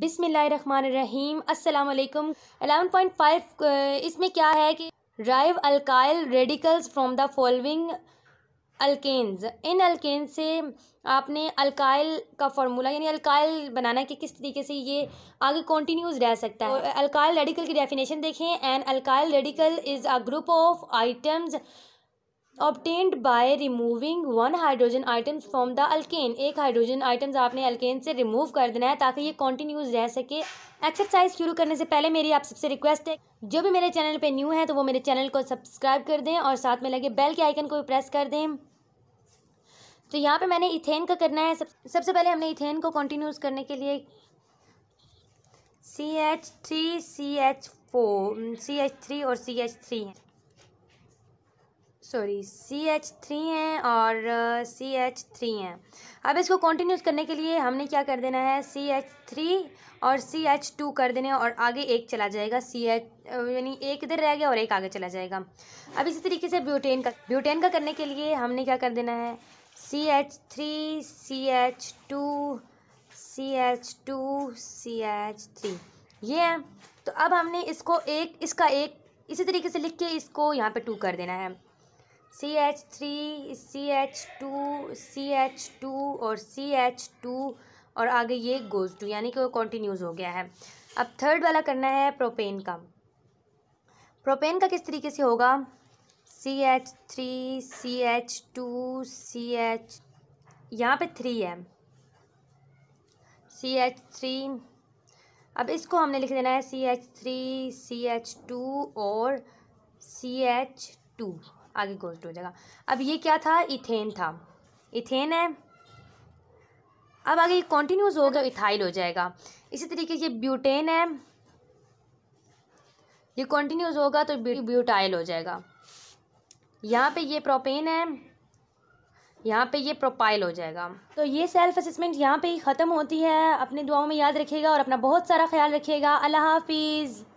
रहीम अल्लाम eleven point five इसमें क्या है कि derive alkyl radicals from the following alkanes इन अल्केन से आपने अल्काइल का फार्मूला यानी अल्काइल बनाना है कि किस तरीके से ये आगे कॉन्टीन्यूस रह सकता है अल्काइल रेडिकल की डेफिनेशन देखें and alkyl radical is a group of atoms obtained by removing one hydrogen atoms from the alkane एक हाइड्रोजन आइटम्स आपने अल्केन से रिमूव कर देना है ताकि ये कॉन्टिन्यूस रह सके एक्सरसाइज शुरू करने से पहले मेरी आप सबसे रिक्वेस्ट है जो भी मेरे चैनल पे न्यू है तो वो मेरे चैनल को सब्सक्राइब कर दें और साथ में लगे बेल के आइकन को भी प्रेस कर दें तो यहाँ पे मैंने इथेन का करना है सब, सबसे पहले हमने इथेन को कॉन्टिन्यूस करने के लिए C H three C H four C H three और सी एच थ्री है सॉरी सी एच थ्री हैं और सी एच थ्री हैं अब इसको कंटिन्यूस करने के लिए हमने क्या कर देना है सी एच थ्री और सी एच टू कर देने और आगे एक चला जाएगा सी एच uh, यानी एक इधर रह गया और एक आगे चला जाएगा अब इसी तरीके से ब्यूटेन का ब्यूटेन का करने के लिए हमने क्या कर देना है C H three C H two C H two C H three ये है तो अब हमने इसको एक इसका एक इसी तरीके से लिख के इसको यहाँ पे टू कर देना है C H three C H two C H two और सी एच टू और आगे ये गोज़ टू यानी कि वो कॉन्टीन्यूज़ हो गया है अब थर्ड वाला करना है प्रोपेन का प्रोपेन का किस तरीके से होगा C H three C H two C H यहाँ पे थ्री है सी एच थ्री अब इसको हमने लिख देना है C H three C H two और सी एच टू आगे गोस्ट हो जाएगा अब ये क्या था इथेन था इथेन है अब आगे ये हो होगा इथाइल हो जाएगा इसी तरीके से ब्यूटेन है ये कॉन्टीन्यूज होगा तो ब्यूटाइल हो जाएगा यहाँ पे ये प्रोपेन है यहाँ पे ये प्रोपाइल हो जाएगा तो ये सेल्फ असेसमेंट यहाँ पे ही ख़त्म होती है अपनी दुआओं में याद रखिएगा और अपना बहुत सारा ख्याल रखिएगा अल्लाह हाफिज़